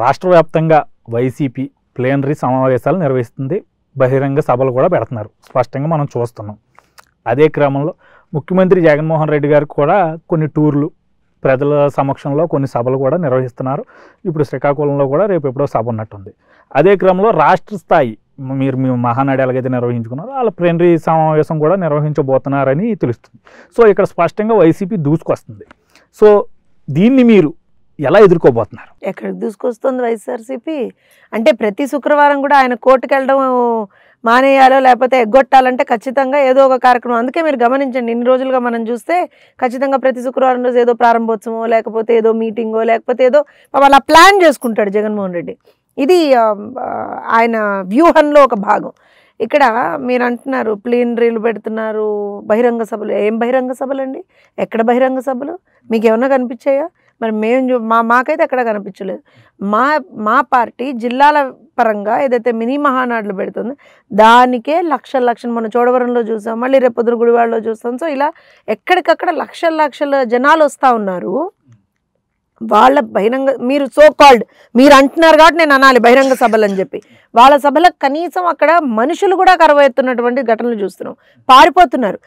రాష్ట్ర వ్యాప్తంగా YCP plenary సమావేశాలు నిర్వహిస్తుంది బహిరంగ సభలు కూడా పెడుతున్నారు స్పష్టంగా మనం చూస్తున్నాం అదే క్రమంలో ముఖ్యమంత్రి జగన్మోహన్ రెడ్డి గారు కూడా కొన్ని టూర్లు ప్రజల సమక్షంలో కొన్ని సభలు కూడా నిర్వహిస్తున్నారు ఇప్పుడు శ్రీకాకుళంలో కూడా రేపు ఎప్పుడో సభ ఉన్నట్టుంది అదే క్రమంలో రాష్ట్ర స్థాయి మీరు మీ మహానాడు ఎలాగైతే నిర్వహించుకున్నారో వాళ్ళ ప్లేనరీ సమావేశం కూడా నిర్వహించబోతున్నారని తెలుస్తుంది సో ఇక్కడ స్పష్టంగా వైసీపీ దూసుకొస్తుంది సో దీన్ని మీరు ఎలా ఎదుర్కోబోతున్నారు ఎక్కడికి దూసుకొస్తుంది వైఎస్ఆర్సీపీ అంటే ప్రతి శుక్రవారం కూడా ఆయన కోర్టుకు వెళ్ళడం మానేయాలో లేకపోతే ఎగ్గొట్టాలంటే ఖచ్చితంగా ఏదో ఒక కార్యక్రమం అందుకే మీరు గమనించండి ఇన్ని రోజులుగా మనం చూస్తే ఖచ్చితంగా ప్రతి శుక్రవారం రోజు ఏదో ప్రారంభోత్సవమో లేకపోతే ఏదో మీటింగో లేకపోతే ఏదో అలా ప్లాన్ చేసుకుంటాడు జగన్మోహన్ రెడ్డి ఇది ఆయన వ్యూహంలో ఒక భాగం ఇక్కడ మీరు అంటున్నారు ప్లీనరీలు పెడుతున్నారు బహిరంగ సభలు ఏం బహిరంగ సభలు అండి ఎక్కడ బహిరంగ సభలు మీకు ఏమన్నా కనిపించాయా మరి మేము మా మాకైతే ఎక్కడ కనిపించలేదు మా మా పార్టీ జిల్లాల పరంగా ఏదైతే మినీ మహానాడులు పెడుతుందో దానికే లక్షల లక్షలు మన చోడవరంలో చూసాం మళ్ళీ రేపొద్దున గుడివాడలో చూస్తాం సో ఇలా ఎక్కడికక్కడ లక్షల లక్షల జనాలు వస్తూ ఉన్నారు వాళ్ళ బహిరంగ మీరు సో కాల్డ్ మీరు అంటున్నారు కాబట్టి నేను అనాలి బహిరంగ సభలు అని చెప్పి వాళ్ళ సభలకు కనీసం అక్కడ మనుషులు కూడా కరవైతున్నటువంటి ఘటనలు చూస్తున్నాం పారిపోతున్నారు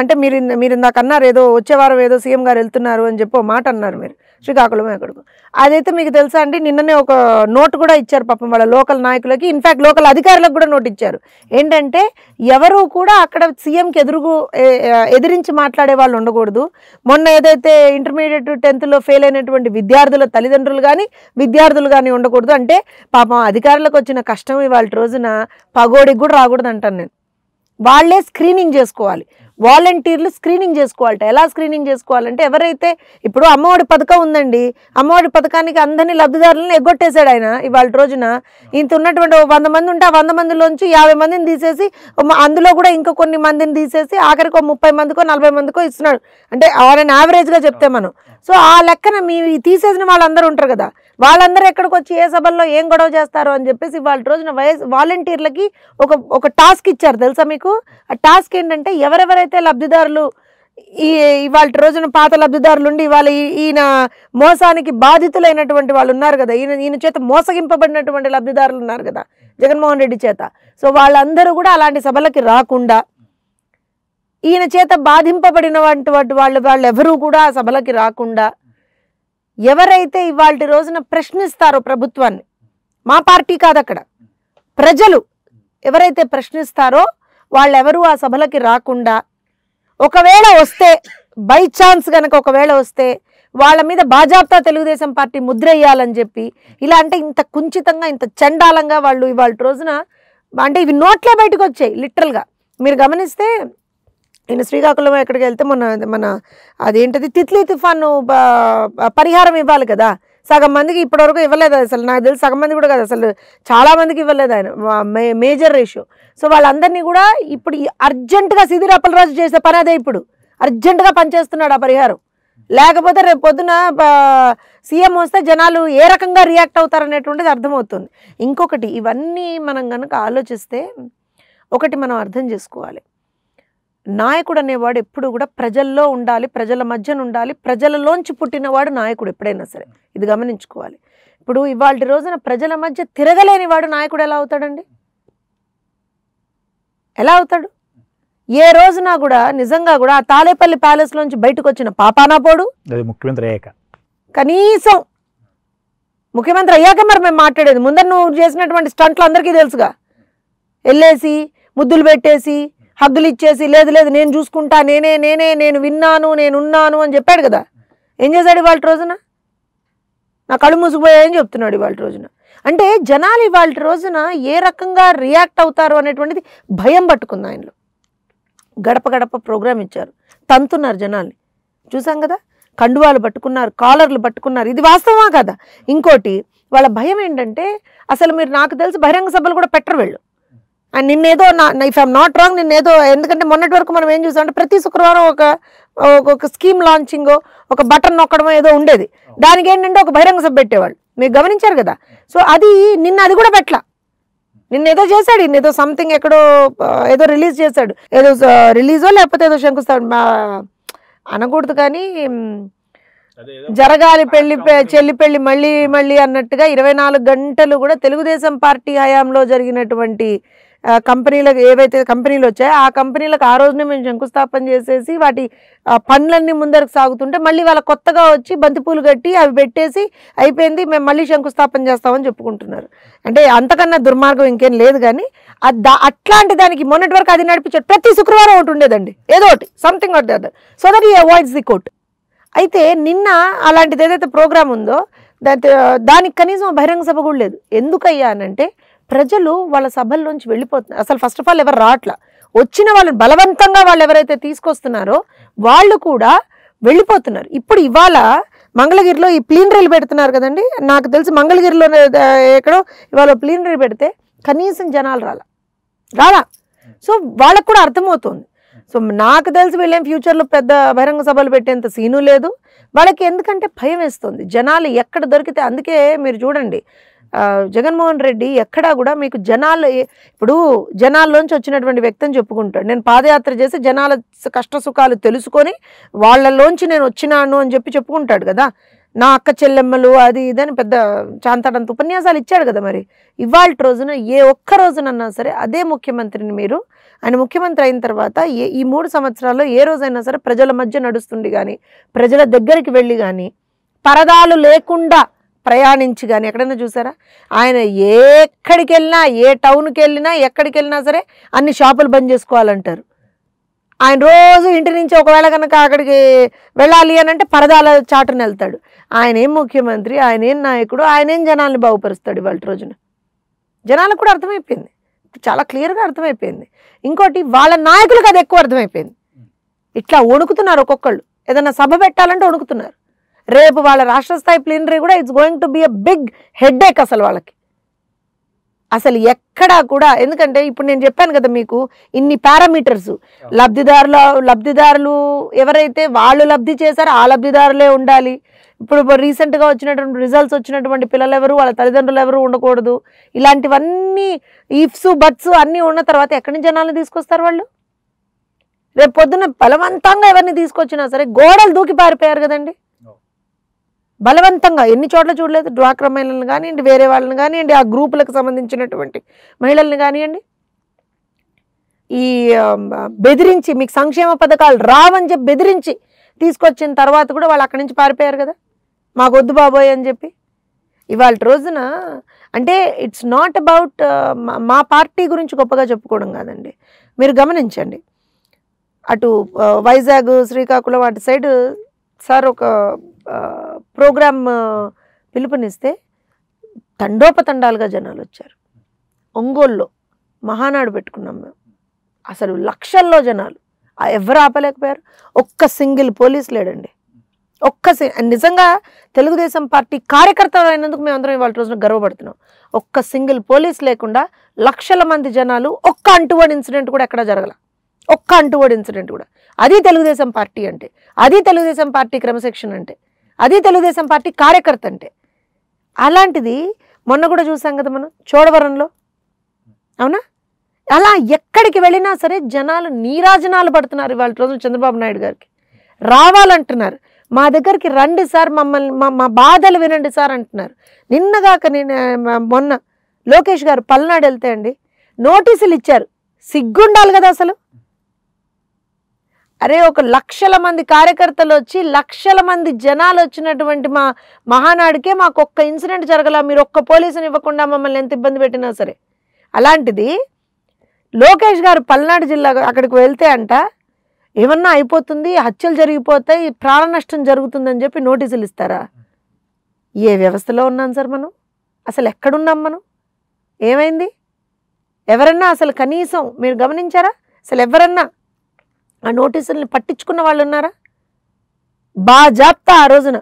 అంటే మీరు మీరు ఇందాకన్నారు ఏదో వచ్చేవారం ఏదో సీఎం గారు వెళ్తున్నారు అని చెప్పి మాట అన్నారు మీరు శ్రీకాకుళం ఎక్కడికి అదైతే మీకు తెలుసా అండి నిన్ననే ఒక నోట్ కూడా ఇచ్చారు పాపం వాళ్ళ లోకల్ నాయకులకి ఇన్ఫ్యాక్ట్ లోకల్ అధికారులకు కూడా నోట్ ఇచ్చారు ఏంటంటే ఎవరు కూడా అక్కడ సీఎంకి ఎదురుగు ఎదిరించి మాట్లాడే వాళ్ళు ఉండకూడదు మొన్న ఏదైతే ఇంటర్మీడియట్ టెన్త్లో ఫెయిల్ అయినటువంటి విద్యార్థుల తల్లిదండ్రులు కానీ విద్యార్థులు కానీ ఉండకూడదు అంటే పాపం అధికారులకు వచ్చిన కష్టం ఇవాళ రోజున పగోడికి కూడా రాకూడదు అంటాను నేను వాళ్ళే స్క్రీనింగ్ చేసుకోవాలి వాలంటీర్లు స్క్రీనింగ్ చేసుకోవాలట ఎలా స్క్రీనింగ్ చేసుకోవాలంటే ఎవరైతే ఇప్పుడు అమ్మఒడి పథకం ఉందండి అమ్మఒడి పథకానికి అందరినీ లబ్ధిదారులను ఎగ్గొట్టేశాడు ఆయన ఇవాళ రోజున ఇంత ఉన్నటువంటి వంద మంది ఉంటే ఆ వంద మందిలోంచి యాభై మందిని తీసేసి అందులో కూడా ఇంకా కొన్ని మందిని తీసేసి ఆఖరికి ఒక ముప్పై మందికో నలభై మందికో ఇస్తున్నాడు అంటే ఆన్ యావరేజ్గా చెప్తే మనం సో ఆ లెక్కన మీ తీసేసిన వాళ్ళందరూ ఉంటారు కదా వాళ్ళందరూ ఎక్కడికి వచ్చి ఏ సభల్లో ఏం గొడవ చేస్తారో అని చెప్పేసి వాళ్ళ రోజున వయస్ వాలంటీర్లకి ఒక ఒక టాస్క్ ఇచ్చారు తెలుసా మీకు ఆ టాస్క్ ఏంటంటే ఎవరెవరైతే లబ్ధిదారులు ఈ ఇవాళ రోజున పాత లబ్ధిదారులు ఉండి ఇవాళ ఈయన మోసానికి బాధితులైనటువంటి వాళ్ళు ఉన్నారు కదా ఈయన ఈయన చేత మోసగింపబడినటువంటి లబ్ధిదారులు ఉన్నారు కదా జగన్మోహన్ రెడ్డి చేత సో వాళ్ళందరూ కూడా అలాంటి సభలకి రాకుండా ఈయన చేత బాధింపబడినటువంటి వాళ్ళు వాళ్ళు ఎవరూ కూడా ఆ సభలకి రాకుండా ఎవరైతే ఇవాళ రోజున ప్రశ్నిస్తారో ప్రభుత్వాన్ని మా పార్టీ కాదు అక్కడ ప్రజలు ఎవరైతే ప్రశ్నిస్తారో వాళ్ళెవరు ఆ సభలకి రాకుండా ఒకవేళ వస్తే బై ఛాన్స్ కనుక ఒకవేళ వస్తే వాళ్ళ మీద బాజాప్తా తెలుగుదేశం పార్టీ వేయాలని చెప్పి ఇలా అంటే ఇంత కుంచితంగా ఇంత చండాలంగా వాళ్ళు ఇవాళ రోజున అంటే ఇవి నోట్లే బయటకు వచ్చాయి లిటరల్గా మీరు గమనిస్తే నేను శ్రీకాకుళం ఎక్కడికి వెళ్తే మన మన అదేంటది తిత్లీ తుఫాను పరిహారం ఇవ్వాలి కదా సగం మందికి ఇప్పటివరకు ఇవ్వలేదు అసలు నాకు తెలిసి సగం మంది కూడా కదా అసలు చాలా మందికి ఇవ్వలేదు ఆయన మేజర్ రేషియో సో వాళ్ళందరినీ కూడా ఇప్పుడు అర్జెంటుగా సిదిర్ అప్పలరాజు చేసే పని అదే ఇప్పుడు అర్జెంటుగా పనిచేస్తున్నాడు ఆ పరిహారం లేకపోతే రేపు పొద్దున సీఎం వస్తే జనాలు ఏ రకంగా రియాక్ట్ అవుతారనేటువంటిది అర్థమవుతుంది ఇంకొకటి ఇవన్నీ మనం కనుక ఆలోచిస్తే ఒకటి మనం అర్థం చేసుకోవాలి నాయకుడు అనేవాడు ఎప్పుడు కూడా ప్రజల్లో ఉండాలి ప్రజల మధ్యన ఉండాలి ప్రజలలోంచి పుట్టినవాడు నాయకుడు ఎప్పుడైనా సరే ఇది గమనించుకోవాలి ఇప్పుడు ఇవాళ రోజున ప్రజల మధ్య తిరగలేని వాడు నాయకుడు ఎలా అవుతాడండి ఎలా అవుతాడు ఏ రోజున కూడా నిజంగా కూడా ఆ తాలేపల్లి ప్యాలెస్ లోంచి బయటకు వచ్చిన పాపానాపోడు పోడు ముఖ్యమంత్రి అయ్యాక కనీసం ముఖ్యమంత్రి అయ్యాక మరి మేము మాట్లాడేది ముందర నువ్వు చేసినటువంటి స్టంట్లు అందరికీ తెలుసుగా వెళ్ళేసి ముద్దులు పెట్టేసి హద్దులు ఇచ్చేసి లేదు లేదు నేను చూసుకుంటా నేనే నేనే నేను విన్నాను నేను ఉన్నాను అని చెప్పాడు కదా ఏం చేశాడు ఇవాళ రోజున నా కళ్ళు మూసుకుపోయాయని చెప్తున్నాడు ఇవాళ రోజున అంటే జనాలు ఇవాళ రోజున ఏ రకంగా రియాక్ట్ అవుతారు అనేటువంటిది భయం పట్టుకుంది ఆయనలో గడప గడప ప్రోగ్రామ్ ఇచ్చారు తంతున్నారు జనాల్ని చూసాం కదా కండువాలు పట్టుకున్నారు కాలర్లు పట్టుకున్నారు ఇది వాస్తవమా కదా ఇంకోటి వాళ్ళ భయం ఏంటంటే అసలు మీరు నాకు తెలిసి బహిరంగ సభలు కూడా పెట్టరు వెళ్ళు అండ్ నిన్నేదో నా ఇఫ్ ఐమ్ నాట్ రాంగ్ నిన్నేదో ఎందుకంటే మొన్నటి వరకు మనం ఏం చూసామంటే ప్రతి శుక్రవారం ఒక ఒక స్కీమ్ లాంచింగ్ ఒక బటన్ నొక్కడమో ఏదో ఉండేది దానికి ఏంటంటే ఒక బహిరంగ సభ పెట్టేవాళ్ళు మీరు గమనించారు కదా సో అది నిన్న అది కూడా పెట్టలా నిన్నేదో చేశాడు నిన్నేదో సంథింగ్ ఎక్కడో ఏదో రిలీజ్ చేశాడు ఏదో రిలీజో లేకపోతే ఏదో శంకుస్థాపన అనకూడదు కానీ జరగాలి పెళ్లి చెల్లి పెళ్లి మళ్ళీ మళ్ళీ అన్నట్టుగా ఇరవై నాలుగు గంటలు కూడా తెలుగుదేశం పార్టీ హయాంలో జరిగినటువంటి కంపెనీలకు ఏవైతే కంపెనీలు వచ్చాయో ఆ కంపెనీలకు ఆ రోజునే మేము శంకుస్థాపన చేసేసి వాటి పనులన్నీ ముందరకు సాగుతుంటే మళ్ళీ వాళ్ళ కొత్తగా వచ్చి బంతిపూలు కట్టి అవి పెట్టేసి అయిపోయింది మేము మళ్ళీ శంకుస్థాపన చేస్తామని చెప్పుకుంటున్నారు అంటే అంతకన్నా దుర్మార్గం ఇంకేం లేదు కానీ అట్లాంటి దానికి మొన్నటి వరకు అది నడిపించాడు ప్రతి శుక్రవారం ఒకటి ఉండేదండి ఏదో ఒకటి సంథింగ్ ఒకటి అదర్ సో దట్ ఈ అవాయిడ్స్ ది కోర్ట్ అయితే నిన్న అలాంటిది ఏదైతే ప్రోగ్రామ్ ఉందో దానికి కనీసం బహిరంగ సభ కూడా లేదు ఎందుకయ్యా అనంటే ప్రజలు వాళ్ళ సభల్లోంచి వెళ్ళిపోతున్నారు అసలు ఫస్ట్ ఆఫ్ ఆల్ ఎవరు రావట్లా వచ్చిన వాళ్ళని బలవంతంగా వాళ్ళు ఎవరైతే తీసుకొస్తున్నారో వాళ్ళు కూడా వెళ్ళిపోతున్నారు ఇప్పుడు ఇవాళ మంగళగిరిలో ఈ రైలు పెడుతున్నారు కదండి నాకు తెలిసి మంగళగిరిలో ఎక్కడో ఇవాళ ప్లీనరీ పెడితే కనీసం జనాలు రాలా రాలా సో వాళ్ళకు కూడా అర్థమవుతుంది సో నాకు తెలిసి వీళ్ళేం ఫ్యూచర్లో పెద్ద బహిరంగ సభలు పెట్టేంత సీను లేదు వాళ్ళకి ఎందుకంటే భయం వేస్తుంది జనాలు ఎక్కడ దొరికితే అందుకే మీరు చూడండి జగన్మోహన్ రెడ్డి ఎక్కడా కూడా మీకు జనాలు ఇప్పుడు జనాల్లోంచి వచ్చినటువంటి అని చెప్పుకుంటాడు నేను పాదయాత్ర చేసి జనాల కష్ట సుఖాలు తెలుసుకొని వాళ్ళలోంచి నేను వచ్చినాను అని చెప్పి చెప్పుకుంటాడు కదా నా అక్క చెల్లెమ్మలు అది ఇదని పెద్ద చాంతాడంత ఉపన్యాసాలు ఇచ్చాడు కదా మరి ఇవాళ రోజున ఏ ఒక్క రోజునన్నా సరే అదే ముఖ్యమంత్రిని మీరు ఆయన ముఖ్యమంత్రి అయిన తర్వాత ఏ ఈ మూడు సంవత్సరాల్లో ఏ రోజైనా సరే ప్రజల మధ్య నడుస్తుంది కానీ ప్రజల దగ్గరికి వెళ్ళి కానీ పరదాలు లేకుండా ప్రయాణించి కానీ ఎక్కడైనా చూసారా ఆయన ఎక్కడికి వెళ్ళినా ఏ టౌన్కి వెళ్ళినా ఎక్కడికి వెళ్ళినా సరే అన్ని షాపులు బంద్ చేసుకోవాలంటారు ఆయన రోజు ఇంటి నుంచి ఒకవేళ కనుక అక్కడికి వెళ్ళాలి అని అంటే పరదాల చాటున వెళ్తాడు ఆయన ఏం ముఖ్యమంత్రి ఆయన ఏం నాయకుడు ఆయన ఏం జనాల్ని బాగుపరుస్తాడు ఇవాళ రోజున జనాలకు కూడా అర్థమైపోయింది చాలా క్లియర్గా అర్థమైపోయింది ఇంకోటి వాళ్ళ నాయకులకు అది ఎక్కువ అర్థమైపోయింది ఇట్లా వణుకుతున్నారు ఒక్కొక్కళ్ళు ఏదన్నా సభ పెట్టాలంటే వణుకుతున్నారు రేపు వాళ్ళ రాష్ట్ర స్థాయి ప్లీనరీ కూడా it's going to be a big ఏక్ అసలు వాళ్ళకి అసలు ఎక్కడా కూడా ఎందుకంటే ఇప్పుడు నేను చెప్పాను కదా మీకు ఇన్ని పారామీటర్స్ లబ్ధిదారుల లబ్ధిదారులు ఎవరైతే వాళ్ళు లబ్ధి చేశారో ఆ లబ్ధిదారులే ఉండాలి ఇప్పుడు రీసెంట్గా వచ్చినటువంటి రిజల్ట్స్ వచ్చినటువంటి పిల్లలు ఎవరు వాళ్ళ తల్లిదండ్రులు ఎవరు ఉండకూడదు ఇలాంటివన్నీ ఈఫ్స్ బట్స్ అన్నీ ఉన్న తర్వాత ఎక్కడి నుంచి జనాలను తీసుకొస్తారు వాళ్ళు రేపు పొద్దున్న బలవంతంగా ఎవరిని తీసుకొచ్చినా సరే గోడలు దూకి పారిపోయారు కదండి బలవంతంగా ఎన్ని చోట్ల చూడలేదు డ్వాక్రా మహిళలను కానివ్వండి వేరే వాళ్ళని కానివ్వండి ఆ గ్రూపులకు సంబంధించినటువంటి మహిళల్ని కానివ్వండి ఈ బెదిరించి మీకు సంక్షేమ పథకాలు రావని చెప్పి బెదిరించి తీసుకొచ్చిన తర్వాత కూడా వాళ్ళు అక్కడి నుంచి పారిపోయారు కదా మాకు వద్దు బాబోయ్ అని చెప్పి ఇవాళ రోజున అంటే ఇట్స్ నాట్ అబౌట్ మా పార్టీ గురించి గొప్పగా చెప్పుకోవడం కాదండి మీరు గమనించండి అటు వైజాగ్ శ్రీకాకుళం అటు సైడ్ సార్ ఒక ప్రోగ్రామ్ పిలుపునిస్తే తండోపతండాలుగా జనాలు వచ్చారు ఒంగోలులో మహానాడు పెట్టుకున్నాం మేము అసలు లక్షల్లో జనాలు ఎవరు ఆపలేకపోయారు ఒక్క సింగిల్ పోలీస్ లేడండి ఒక్క నిజంగా తెలుగుదేశం పార్టీ కార్యకర్తలు అయినందుకు మేమందరం ఇవాళ రోజున గర్వపడుతున్నాం ఒక్క సింగిల్ పోలీస్ లేకుండా లక్షల మంది జనాలు ఒక్క అంటువడ్ ఇన్సిడెంట్ కూడా ఎక్కడ జరగల ఒక్క అంటువడ్ ఇన్సిడెంట్ కూడా అది తెలుగుదేశం పార్టీ అంటే అది తెలుగుదేశం పార్టీ క్రమశిక్షణ అంటే అదే తెలుగుదేశం పార్టీ కార్యకర్త అంటే అలాంటిది మొన్న కూడా చూసాం కదా మనం చోడవరంలో అవునా అలా ఎక్కడికి వెళ్ళినా సరే జనాలు నీరాజనాలు పడుతున్నారు ఇవాళ రోజు చంద్రబాబు నాయుడు గారికి రావాలంటున్నారు మా దగ్గరికి రండి సార్ మమ్మల్ని మా బాధలు వినండి సార్ అంటున్నారు నిన్నగాక నేను మొన్న లోకేష్ గారు పల్నాడు వెళ్తే అండి నోటీసులు ఇచ్చారు సిగ్గుండాలి కదా అసలు అరే ఒక లక్షల మంది కార్యకర్తలు వచ్చి లక్షల మంది జనాలు వచ్చినటువంటి మా మహానాడికే మాకు ఒక్క ఇన్సిడెంట్ జరగల మీరు ఒక్క పోలీసుని ఇవ్వకుండా మమ్మల్ని ఎంత ఇబ్బంది పెట్టినా సరే అలాంటిది లోకేష్ గారు పల్నాడు జిల్లా అక్కడికి వెళ్తే అంట ఏమన్నా అయిపోతుంది హత్యలు జరిగిపోతాయి ప్రాణ నష్టం జరుగుతుందని చెప్పి నోటీసులు ఇస్తారా ఏ వ్యవస్థలో ఉన్నాం సార్ మనం అసలు ఎక్కడున్నాం మనం ఏమైంది ఎవరన్నా అసలు కనీసం మీరు గమనించారా అసలు ఎవరన్నా ఆ నోటీసుల్ని పట్టించుకున్న వాళ్ళు ఉన్నారా బా జాప్తా ఆ రోజున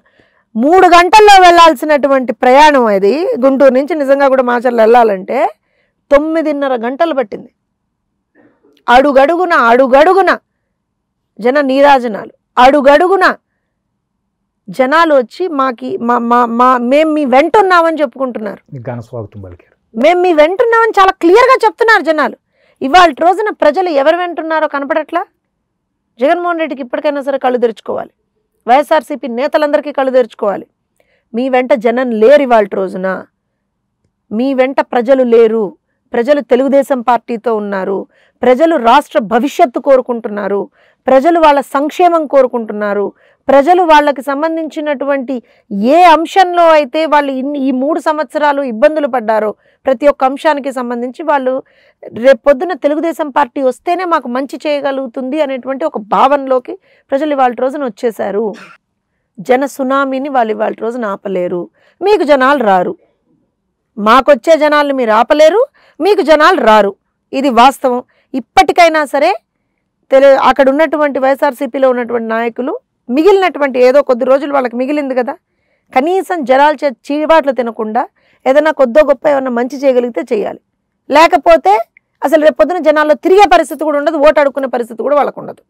మూడు గంటల్లో వెళ్లాల్సినటువంటి ప్రయాణం అది గుంటూరు నుంచి నిజంగా కూడా మాచర్లు వెళ్ళాలంటే తొమ్మిదిన్నర గంటలు పట్టింది అడుగడుగున అడుగడుగున జన నీరాజనాలు అడుగడుగున జనాలు వచ్చి మాకి మా మా మా మేము మీ వెంట ఉన్నామని చెప్పుకుంటున్నారు మేము మీ వెంటున్నామని చాలా క్లియర్గా చెప్తున్నారు జనాలు ఇవాళ రోజున ప్రజలు ఎవరు వెంటున్నారో కనపడట్లా జగన్మోహన్ రెడ్డికి ఇప్పటికైనా సరే కళ్ళు తెరుచుకోవాలి వైఎస్ఆర్సీపీ నేతలందరికీ కళ్ళు తెరుచుకోవాలి మీ వెంట జనం లేరు ఇవాళ రోజున మీ వెంట ప్రజలు లేరు ప్రజలు తెలుగుదేశం పార్టీతో ఉన్నారు ప్రజలు రాష్ట్ర భవిష్యత్తు కోరుకుంటున్నారు ప్రజలు వాళ్ళ సంక్షేమం కోరుకుంటున్నారు ప్రజలు వాళ్ళకి సంబంధించినటువంటి ఏ అంశంలో అయితే వాళ్ళు ఇన్ని ఈ మూడు సంవత్సరాలు ఇబ్బందులు పడ్డారో ప్రతి ఒక్క అంశానికి సంబంధించి వాళ్ళు రేపు పొద్దున తెలుగుదేశం పార్టీ వస్తేనే మాకు మంచి చేయగలుగుతుంది అనేటువంటి ఒక భావనలోకి ప్రజలు ఇవాళ రోజున వచ్చేశారు జన సునామీని వాళ్ళు ఇవాళ రోజున ఆపలేరు మీకు జనాలు రారు మాకొచ్చే జనాలు మీరు ఆపలేరు మీకు జనాలు రారు ఇది వాస్తవం ఇప్పటికైనా సరే తెలు అక్కడ ఉన్నటువంటి వైఎస్ఆర్సీపీలో ఉన్నటువంటి నాయకులు మిగిలినటువంటి ఏదో కొద్ది రోజులు వాళ్ళకి మిగిలింది కదా కనీసం జనాలు చే చీవాట్లు తినకుండా ఏదైనా కొద్దో గొప్ప ఏమైనా మంచి చేయగలిగితే చేయాలి లేకపోతే అసలు రేపు పొద్దున జనాల్లో తిరిగే పరిస్థితి కూడా ఉండదు ఓటు అడుక్కునే పరిస్థితి కూడా వాళ్ళకు ఉండదు